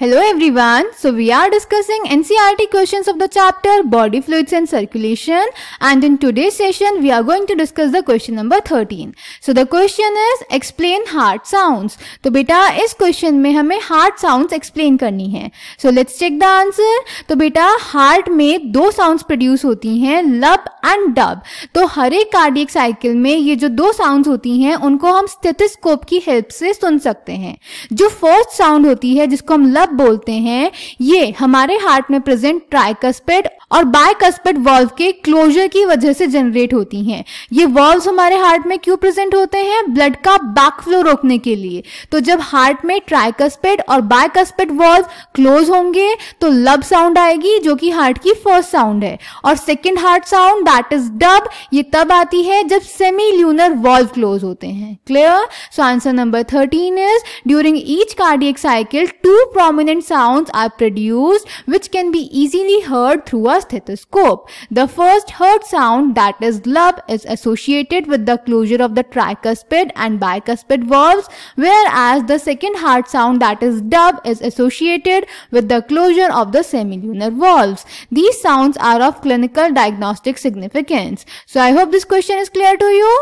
Hello everyone. So we are discussing NCERT questions of the chapter Body Fluids and Circulation and in today's session we are going to discuss the question number 13. So the question is explain heart sounds. तो बेटा इस question में हमें heart sounds explain करनी है. So let's check the answer. तो बेटा heart में दो sounds produce होती हैं lub and dub. तो हर एक cardiac cycle में ये जो दो sounds होती हैं उनको हम stethoscope की help से सुन सकते हैं. जो first sound होती है जिसको हम lub आप बोलते हैं ये हमारे हार्ट में प्रेजेंट ट्राइकस्पेड और बायकस्पेड वॉल्व के क्लोजर की वजह से जनरेट होती हैं ये वॉल्व हमारे हार्ट में क्यों प्रेजेंट होते हैं ब्लड का बैक फ्लो रोकने के लिए तो जब हार्ट में ट्राइकस्पेड और बायकस्पेड वॉल्व क्लोज होंगे तो लब साउंड आएगी जो कि हार्ट की फर्स्ट साउंड है और second heart sound that is dub ये तब आती है जब सेमी ल्यूनर वॉल्व क्लोज होते हैं clear so answer number thirteen is during each cardiac cycle two prom prominent sounds are produced which can be easily heard through a stethoscope. The first heard sound that is glub is associated with the closure of the tricuspid and bicuspid valves whereas the second heart sound that is dub is associated with the closure of the semilunar valves. These sounds are of clinical diagnostic significance. So I hope this question is clear to you.